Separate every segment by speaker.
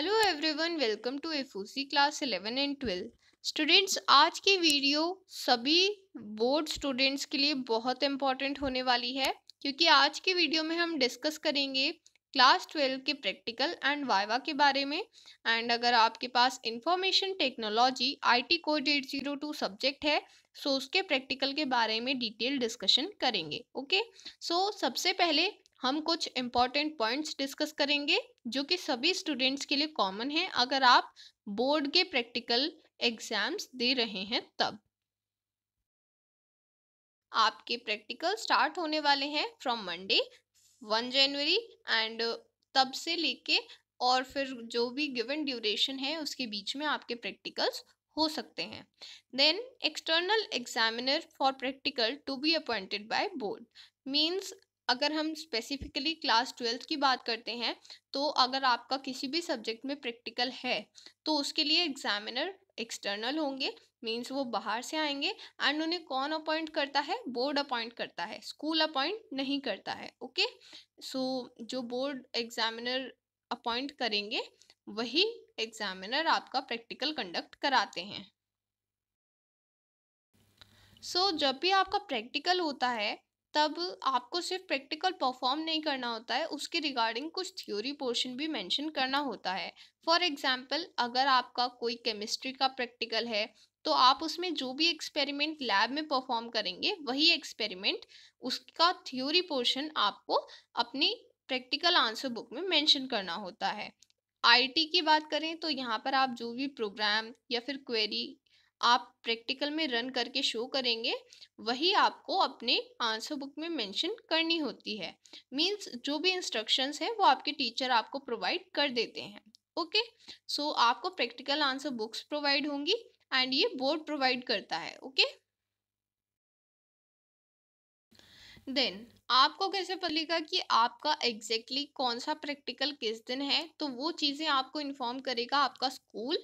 Speaker 1: Hello everyone welcome to एफूसी class eleven and twelve students आज की वीडियो सभी बोर्ड स्टूडेंट्स के लिए बहुत इम्पॉर्टेंट होने वाली है क्योंकि आज की वीडियो में हम डिस्कस करेंगे क्लास ट्वेल्व के प्रैक्टिकल एंड वाइवा के बारे में एंड अगर आपके पास information technology IT code eight zero two subject है सो उसके प्रैक्टिकल के बारे में डिटेल डिस्कशन करेंगे ओके सो सबसे पहले हम कुछ इम्पॉर्टेंट पॉइंट्स डिस्कस करेंगे जो कि सभी स्टूडेंट्स के लिए कॉमन है अगर आप बोर्ड के प्रैक्टिकल एग्जाम्स दे रहे हैं तब आपके प्रैक्टिकल स्टार्ट होने वाले हैं from Monday one January and तब से लेके और फिर जो भी गिवन ड्यूरेशन है उसके बीच में आपके प्रैक्टिकल्स हो सकते हैं then external examiner for practical to be appointed by board means अगर हम स्पेसिफिकली क्लास ट्वेल्थ की बात करते हैं तो अगर आपका किसी भी सब्जेक्ट में प्रैक्टिकल है तो उसके लिए एग्जामिनर एक्सटर्नल होंगे मीन्स वो बाहर से आएंगे एंड उन्हें कौन अपॉइंट करता है बोर्ड अपॉइंट करता है स्कूल अपॉइंट नहीं करता है ओके सो so, जो बोर्ड एग्जामिनर अपॉइंट करेंगे वही एग्जामिनर आपका प्रैक्टिकल कंडक्ट कराते हैं सो so, जब भी आपका प्रैक्टिकल होता है तब आपको सिर्फ प्रैक्टिकल परफॉर्म नहीं करना होता है उसके रिगार्डिंग कुछ थ्योरी पोर्शन भी मेंशन करना होता है फॉर एग्जांपल अगर आपका कोई केमिस्ट्री का प्रैक्टिकल है तो आप उसमें जो भी एक्सपेरिमेंट लैब में परफॉर्म करेंगे वही एक्सपेरिमेंट उसका थ्योरी पोर्शन आपको अपनी प्रैक्टिकल आंसर बुक में मेंशन करना होता है आईटी की बात करें तो यहाँ पर आप जो भी प्रोग्राम या फिर क्वेरी आप प्रैक्टिकल में रन करके शो करेंगे वही आपको अपने आंसर बुक में मेंशन करनी होती है मींस जो भी इंस्ट्रक्शंस है वो आपके टीचर आपको प्रोवाइड कर देते हैं ओके सो so, आपको प्रैक्टिकल आंसर बुक्स प्रोवाइड होंगी एंड ये बोर्ड प्रोवाइड करता है ओके okay? देन आपको कैसे पलेगा कि आपका एग्जैक्टली exactly कौन सा प्रैक्टिकल किस दिन है तो वो चीज़ें आपको इन्फॉर्म करेगा आपका school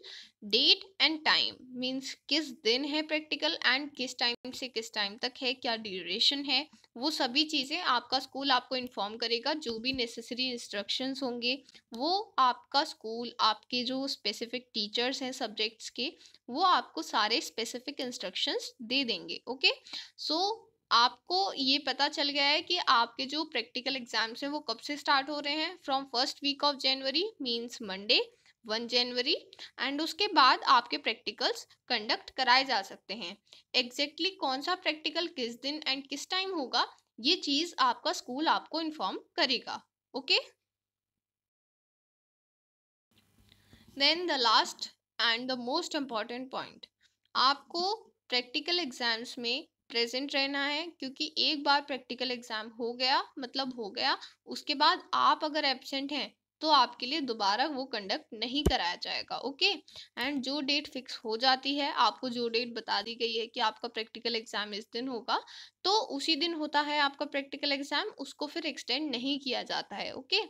Speaker 1: date and time means किस दिन है प्रैक्टिकल एंड किस टाइम से किस टाइम तक है क्या ड्यूरेशन है वो सभी चीज़ें आपका स्कूल आपको इन्फॉर्म करेगा जो भी नेसेसरी इंस्ट्रक्शंस होंगे वो आपका स्कूल आपके जो स्पेसिफिक टीचर्स हैं सब्जेक्ट्स के वो आपको सारे स्पेसिफिक इंस्ट्रक्शंस दे देंगे ओके सो आपको ये पता चल गया है कि आपके जो प्रैक्टिकल एग्जाम्स हैं वो कब से स्टार्ट हो रहे हैं from first week of January means Monday one January and उसके बाद आपके प्रैक्टिकल्स कंडक्ट कराए जा सकते हैं एग्जैक्टली exactly कौन सा प्रैक्टिकल किस दिन एंड किस टाइम होगा ये चीज़ आपका स्कूल आपको इन्फॉर्म करेगा okay then the last and the most important point आपको प्रैक्टिकल एग्जाम्स में प्रेजेंट रहना है क्योंकि एक बार प्रैक्टिकल एग्जाम हो गया मतलब हो गया उसके बाद आप अगर एबसेंट हैं तो आपके लिए दोबारा वो कंडक्ट नहीं कराया जाएगा ओके एंड जो डेट फिक्स हो जाती है आपको जो डेट बता दी गई है कि आपका प्रैक्टिकल एग्जाम इस दिन होगा तो उसी दिन होता है आपका प्रैक्टिकल एग्जाम उसको फिर एक्सटेंड नहीं किया जाता है ओके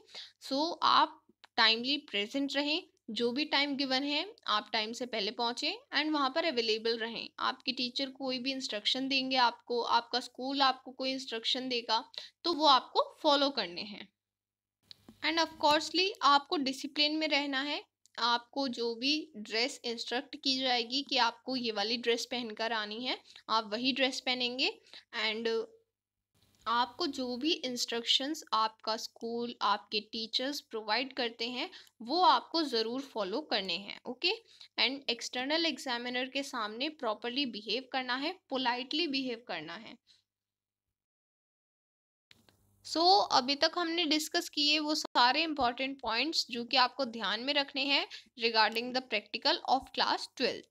Speaker 1: सो so, आप टाइमली प्रेजेंट रहें जो भी टाइम गिवन है आप टाइम से पहले पहुँचें एंड वहाँ पर अवेलेबल रहें आपकी टीचर कोई भी इंस्ट्रक्शन देंगे आपको आपका स्कूल आपको कोई इंस्ट्रक्शन देगा तो वो आपको फॉलो करने हैं एंड ऑफकोर्सली आपको डिसिप्लिन में रहना है आपको जो भी ड्रेस इंस्ट्रक्ट की जाएगी कि आपको ये वाली ड्रेस पहनकर आनी है आप वही ड्रेस पहनेंगे एंड आपको जो भी इंस्ट्रक्शंस आपका स्कूल आपके टीचर्स प्रोवाइड करते हैं वो आपको ज़रूर फॉलो करने हैं ओके एंड एक्सटर्नल एग्जामिनर के सामने प्रॉपरली बिहेव करना है पोलाइटली बिहेव करना है सो so, अभी तक हमने डिस्कस किए वो सारे इम्पॉर्टेंट पॉइंट्स जो कि आपको ध्यान में रखने हैं regarding the practical of class twelfth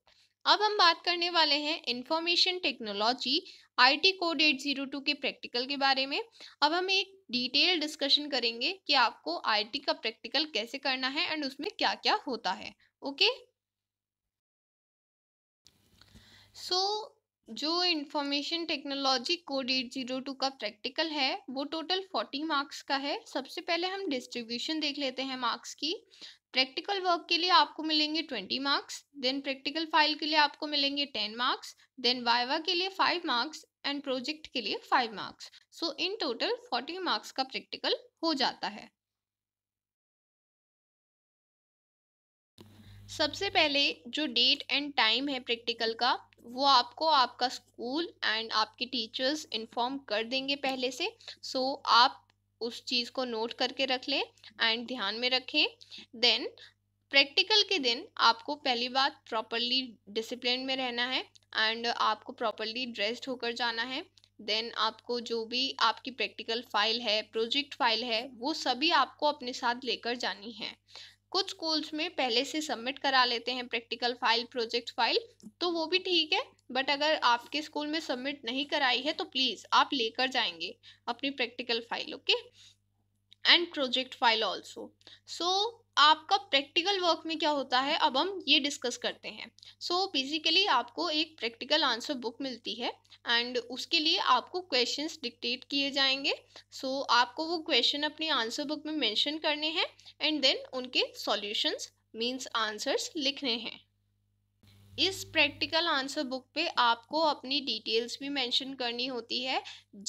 Speaker 1: अब हम बात करने वाले हैं इंफॉर्मेशन टेक्नोलॉजी आईटी कोड 802 के प्रैक्टिकल के बारे में अब हम एक डिटेल डिस्कशन करेंगे कि आपको आईटी का प्रैक्टिकल कैसे करना है एंड उसमें क्या क्या होता है ओके सो so, जो इंफॉर्मेशन टेक्नोलॉजी कोड 802 का प्रैक्टिकल है वो टोटल 40 मार्क्स का है सबसे पहले हम डिस्ट्रीब्यूशन देख लेते हैं मार्क्स की प्रैक्टिकल वर्क के लिए आपको मिलेंगे twenty marks then practical file के लिए आपको मिलेंगे टेन मार्क्स देन वाइवा के लिए फाइव मार्क्स एंड प्रोजेक्ट के लिए five marks so in total forty marks का प्रैक्टिकल हो जाता है सबसे पहले जो डेट एंड टाइम है प्रैक्टिकल का वो आपको आपका स्कूल एंड आपके टीचर्स इन्फॉर्म कर देंगे पहले से सो so, आप उस चीज़ को नोट करके रख लें एंड ध्यान में रखें देन प्रैक्टिकल के दिन आपको पहली बात प्रॉपरली डिसिप्लिन में रहना है एंड आपको प्रॉपरली ड्रेस्ड होकर जाना है देन आपको जो भी आपकी प्रैक्टिकल फाइल है प्रोजेक्ट फाइल है वो सभी आपको अपने साथ लेकर जानी है कुछ स्कूल्स में पहले से सबमिट करा लेते हैं प्रैक्टिकल फाइल प्रोजेक्ट फाइल तो वो भी ठीक है बट अगर आपके स्कूल में सबमिट नहीं कराई है तो प्लीज़ आप लेकर जाएंगे अपनी practical file okay and project file also so आपका प्रैक्टिकल वर्क में क्या होता है अब हम ये डिस्कस करते हैं सो so, बेसिकली आपको एक प्रैक्टिकल आंसर बुक मिलती है एंड उसके लिए आपको क्वेश्चंस डिक्टेट किए जाएंगे सो so, आपको वो क्वेश्चन अपनी आंसर बुक में मेंशन करने हैं एंड देन उनके सॉल्यूशंस मींस आंसर्स लिखने हैं इस प्रैक्टिकल आंसर बुक पे आपको अपनी डिटेल्स भी मेंशन करनी होती है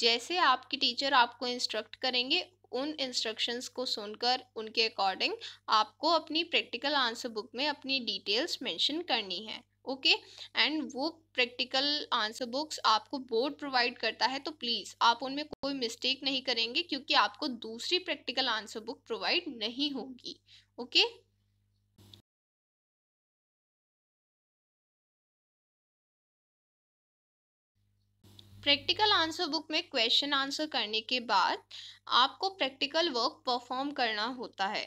Speaker 1: जैसे आपके टीचर आपको इंस्ट्रक्ट करेंगे उन इंस्ट्रक्शंस को सुनकर उनके अकॉर्डिंग आपको अपनी प्रैक्टिकल आंसर बुक में अपनी डिटेल्स मेंशन करनी है ओके okay? एंड वो प्रैक्टिकल आंसर बुक्स आपको बोर्ड प्रोवाइड करता है तो प्लीज़ आप उनमें कोई मिस्टेक नहीं करेंगे क्योंकि आपको दूसरी प्रैक्टिकल आंसर बुक प्रोवाइड नहीं होगी okay okay? Practical answer book में क्वेश्चन आंसर करने के बाद आपको प्रैक्टिकल वर्क परफॉर्म करना होता है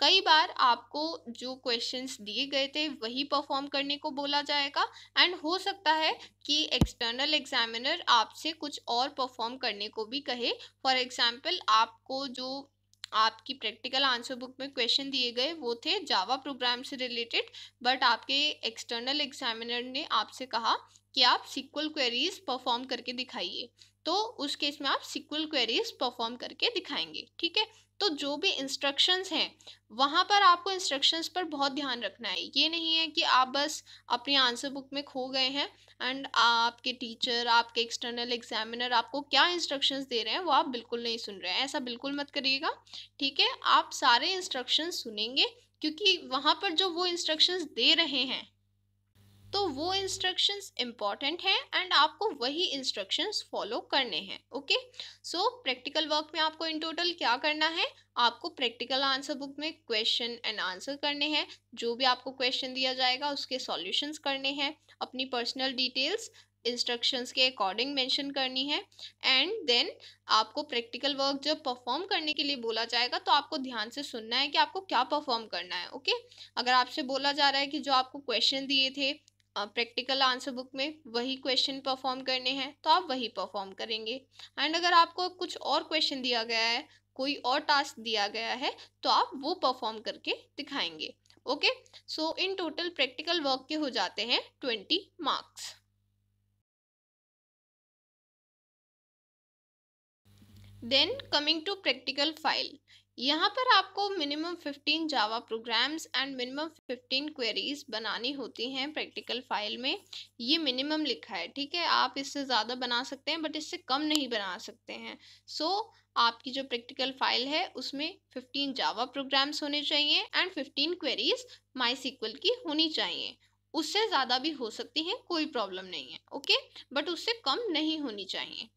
Speaker 1: कई बार आपको जो क्वेश्चंस दिए गए थे वही परफॉर्म करने को बोला जाएगा एंड हो सकता है कि एक्सटर्नल एग्जामिनर आपसे कुछ और परफॉर्म करने को भी कहे फॉर एग्जांपल आपको जो आपकी प्रैक्टिकल आंसर बुक में क्वेश्चन दिए गए वो थे जावा प्रोग्राम से रिलेटेड बट आपके एक्सटर्नल एग्जामिनर ने आपसे कहा कि आप सिक्वल क्वेरीज परफॉर्म करके दिखाइए तो उस केस में आप सिक्वल क्वेरीज परफॉर्म करके दिखाएंगे ठीक है तो जो भी इंस्ट्रक्शंस हैं वहाँ पर आपको इंस्ट्रक्शंस पर बहुत ध्यान रखना है ये नहीं है कि आप बस अपने आंसर बुक में खो गए हैं एंड आपके टीचर आपके एक्सटर्नल एग्जामिनर आपको क्या इंस्ट्रक्शंस दे रहे हैं वो आप बिल्कुल नहीं सुन रहे हैं ऐसा बिल्कुल मत करिएगा ठीक है आप सारे इंस्ट्रक्शंस सुनेंगे क्योंकि वहाँ पर जो वो इंस्ट्रक्शंस दे रहे हैं तो वो इंस्ट्रक्शंस इम्पॉर्टेंट हैं एंड आपको वही इंस्ट्रक्शंस फॉलो करने हैं ओके सो प्रैक्टिकल वर्क में आपको इन टोटल क्या करना है आपको प्रैक्टिकल आंसर बुक में क्वेश्चन एंड आंसर करने हैं जो भी आपको क्वेश्चन दिया जाएगा उसके सॉल्यूशंस करने हैं अपनी पर्सनल डिटेल्स इंस्ट्रक्शंस के अकॉर्डिंग मेंशन करनी है एंड देन आपको प्रैक्टिकल वर्क जब परफॉर्म करने के लिए बोला जाएगा तो आपको ध्यान से सुनना है कि आपको क्या परफॉर्म करना है ओके okay? अगर आपसे बोला जा रहा है कि जो आपको क्वेश्चन दिए थे प्रैक्टिकल आंसर बुक में वही क्वेश्चन परफॉर्म करने हैं तो आप वही परफॉर्म करेंगे एंड अगर आपको कुछ और क्वेश्चन दिया गया है कोई और टास्क दिया गया है तो आप वो परफॉर्म करके दिखाएंगे okay so in total practical work के हो जाते हैं twenty marks then coming to practical file यहाँ पर आपको minimum 15 Java programs and minimum 15 queries बनानी होती हैं प्रैक्टिकल फाइल में ये मिनिमम लिखा है ठीक है आप इससे ज़्यादा बना सकते हैं बट इससे कम नहीं बना सकते हैं सो so, आपकी जो प्रैक्टिकल फाइल है उसमें 15 जावा प्रोग्राम्स होने चाहिए एंड 15 क्वेरीज माई सिक्वल की होनी चाहिए उससे ज़्यादा भी हो सकती हैं कोई प्रॉब्लम नहीं है ओके बट उससे कम नहीं होनी चाहिए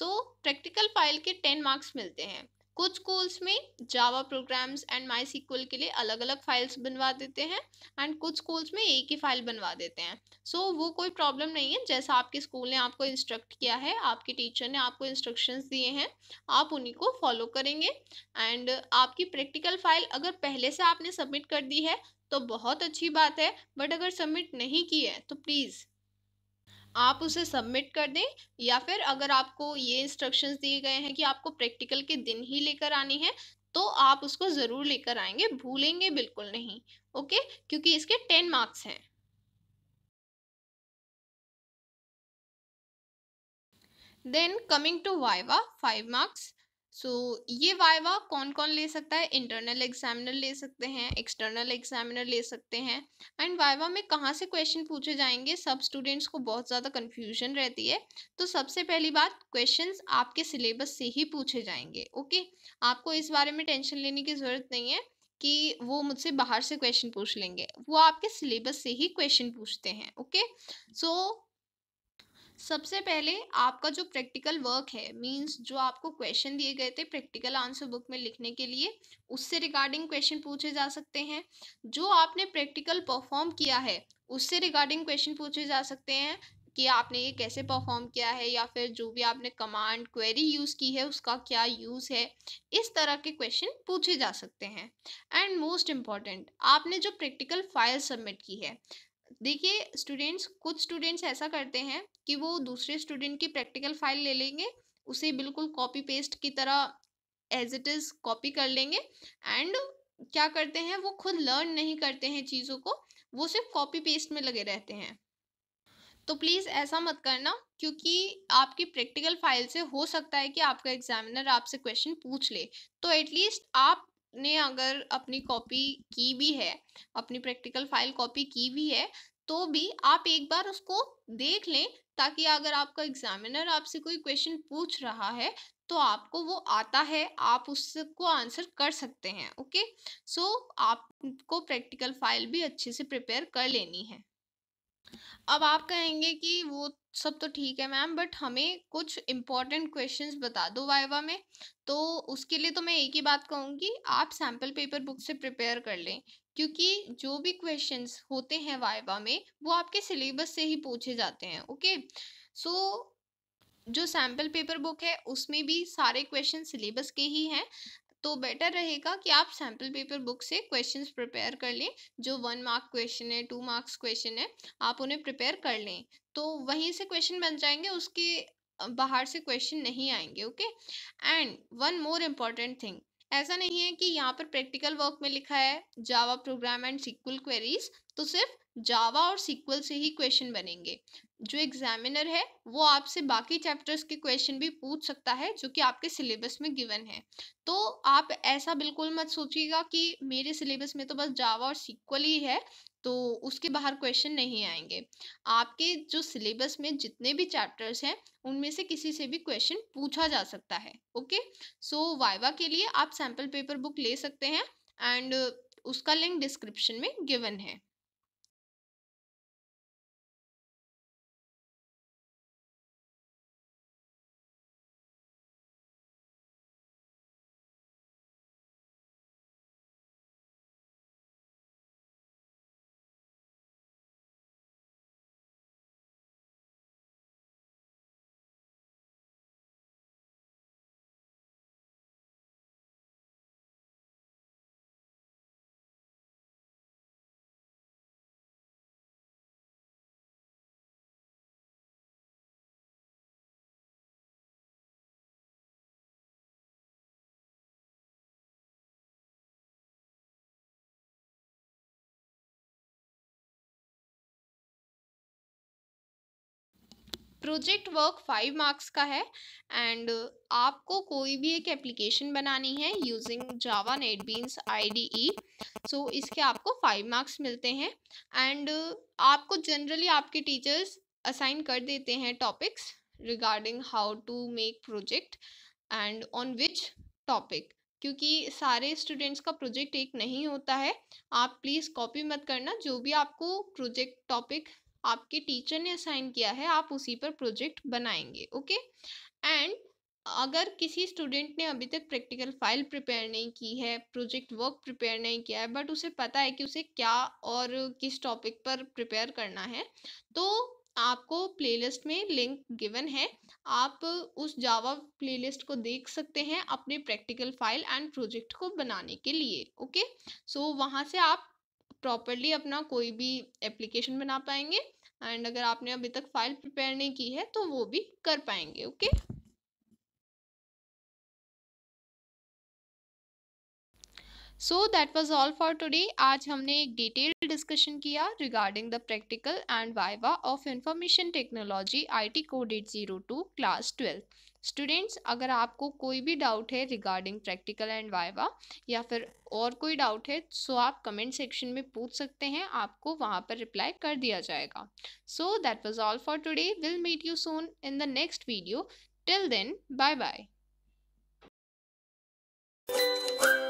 Speaker 1: सो प्रैक्टिकल फाइल के टेन मार्क्स मिलते हैं कुछ स्कूल्स में Java programs and MySQL के लिए अलग अलग फाइल्स बनवा देते हैं एंड कुछ स्कूल्स में एक ही फाइल बनवा देते हैं सो so, वो कोई प्रॉब्लम नहीं है जैसा आपके स्कूल ने आपको इंस्ट्रक्ट किया है आपके टीचर ने आपको इंस्ट्रक्शंस दिए हैं आप उन्हीं को फॉलो करेंगे एंड आपकी प्रैक्टिकल फाइल अगर पहले से आपने सबमिट कर दी है तो बहुत अच्छी बात है बट अगर सबमिट नहीं की है तो प्लीज़ आप उसे सबमिट कर दें या फिर अगर आपको ये इंस्ट्रक्शंस दिए गए हैं कि आपको प्रैक्टिकल के दिन ही लेकर आनी है तो आप उसको ज़रूर लेकर आएंगे भूलेंगे बिल्कुल नहीं ओके क्योंकि इसके टेन मार्क्स हैं then coming to viva five marks so so, ये वाइवा कौन कौन ले सकता है इंटरनल एग्जामिनर ले सकते हैं एक्सटर्नल एग्जामिनर ले सकते हैं एंड वाइवा में कहाँ से क्वेश्चन पूछे जाएंगे सब स्टूडेंट्स को बहुत ज़्यादा कन्फ्यूजन रहती है तो सबसे पहली बात क्वेश्चंस आपके सिलेबस से ही पूछे जाएंगे ओके आपको इस बारे में टेंशन लेने की ज़रूरत नहीं है कि वो मुझसे बाहर से क्वेश्चन पूछ लेंगे वो आपके सिलेबस से ही क्वेश्चन पूछते हैं ओके सो so, सबसे पहले आपका जो प्रैक्टिकल वर्क है मींस जो आपको क्वेश्चन दिए गए थे प्रैक्टिकल आंसर बुक में लिखने के लिए उससे रिगार्डिंग क्वेश्चन पूछे जा सकते हैं जो आपने प्रैक्टिकल परफॉर्म किया है उससे रिगार्डिंग क्वेश्चन पूछे जा सकते हैं कि आपने ये कैसे परफॉर्म किया है या फिर जो भी आपने कमांड क्वेरी यूज़ की है उसका क्या यूज़ है इस तरह के क्वेश्चन पूछे जा सकते हैं एंड मोस्ट इम्पॉर्टेंट आपने जो प्रैक्टिकल फाइल सबमिट की है देखिए स्टूडेंट्स कुछ स्टूडेंट्स ऐसा करते हैं कि वो दूसरे स्टूडेंट की प्रैक्टिकल फाइल ले लेंगे उसे बिल्कुल कॉपी पेस्ट की तरह एज इट इज़ कॉपी कर लेंगे एंड क्या करते हैं वो खुद लर्न नहीं करते हैं चीज़ों को वो सिर्फ कॉपी पेस्ट में लगे रहते हैं तो प्लीज़ ऐसा मत करना क्योंकि आपकी प्रैक्टिकल फाइल से हो सकता है कि आपका एग्जामिनर आपसे क्वेश्चन पूछ ले तो एटलीस्ट आप ने अगर अपनी कॉपी की भी है अपनी प्रैक्टिकल फाइल कॉपी की भी है तो भी आप एक बार उसको देख लें ताकि अगर आपका एग्जामिनर आपसे कोई क्वेश्चन पूछ रहा है तो आपको वो आता है आप उसको आंसर कर सकते हैं ओके सो so, आपको प्रैक्टिकल फाइल भी अच्छे से प्रिपेयर कर लेनी है अब आप कहेंगे कि वो सब तो ठीक है मैम बट हमें कुछ इम्पॉर्टेंट क्वेश्चंस बता दो वाइवा में तो उसके लिए तो मैं एक ही बात कहूँगी आप सैम्पल पेपर बुक से प्रिपेयर कर लें क्योंकि जो भी क्वेश्चंस होते हैं वाइवा में वो आपके सिलेबस से ही पूछे जाते हैं ओके सो so, जो सैम्पल पेपर बुक है उसमें भी सारे क्वेश्चन सिलेबस के ही हैं तो बेटर रहेगा कि आप सैम्पल पेपर बुक से क्वेश्चंस प्रिपेयर कर लें जो वन मार्क क्वेश्चन है टू मार्क्स क्वेश्चन है आप उन्हें प्रिपेयर कर लें तो वहीं से क्वेश्चन बन जाएंगे उसके बाहर से क्वेश्चन नहीं आएंगे okay and one more important thing ऐसा नहीं है कि यहाँ पर प्रैक्टिकल वर्क में लिखा है Java program and SQL queries तो सिर्फ जावा और सिक्वल से ही क्वेश्चन बनेंगे जो एग्जामिनर है वो आपसे बाकी चैप्टर्स के क्वेश्चन भी पूछ सकता है जो कि आपके सिलेबस में गिवन है तो आप ऐसा बिल्कुल मत सोचिएगा कि मेरे सिलेबस में तो बस जावा और सिक्वल ही है तो उसके बाहर क्वेश्चन नहीं आएंगे आपके जो सिलेबस में जितने भी चैप्टर्स हैं उनमें से किसी से भी क्वेश्चन पूछा जा सकता है ओके सो वाइवा के लिए आप सैम्पल पेपर बुक ले सकते हैं एंड उसका लिंक डिस्क्रिप्शन में गिवन है प्रोजेक्ट वर्क फाइव मार्क्स का है एंड आपको कोई भी एक एप्लीकेशन बनानी है using Java NetBeans I so इसके आपको फाइव मार्क्स मिलते हैं एंड आपको जनरली आपके टीचर्स असाइन कर देते हैं topics regarding how to make project and on which topic क्योंकि सारे स्टूडेंट्स का प्रोजेक्ट एक नहीं होता है आप प्लीज़ कॉपी मत करना जो भी आपको प्रोजेक्ट टॉपिक आपके टीचर ने असाइन किया है आप उसी पर प्रोजेक्ट बनाएंगे ओके एंड अगर किसी स्टूडेंट ने अभी तक प्रैक्टिकल फाइल प्रिपेयर नहीं की है प्रोजेक्ट वर्क प्रिपेयर नहीं किया है बट उसे पता है कि उसे क्या और किस टॉपिक पर प्रिपेयर करना है तो आपको प्लेलिस्ट में लिंक गिवन है आप उस जावा प्लेलिस्ट को देख सकते हैं अपने प्रैक्टिकल फाइल एंड प्रोजेक्ट को बनाने के लिए ओके सो so, वहाँ से आप प्रॉपरली अपना कोई भी एप्लीकेशन बना पाएंगे एंड अगर आपने अभी तक फाइल प्रिपेयर नहीं की है तो वो भी कर पाएंगे okay so that was all for today आज हमने एक डिटेल डिस्कशन किया regarding the practical and viva of information technology I T coded zero two class twelfth students अगर आपको कोई भी डाउट है रिगार्डिंग प्रैक्टिकल एंड वाइवा या फिर और कोई डाउट है सो so आप कमेंट सेक्शन में पूछ सकते हैं आपको वहाँ पर रिप्लाई कर दिया जाएगा so that was all for today will meet you soon in the next video till then bye bye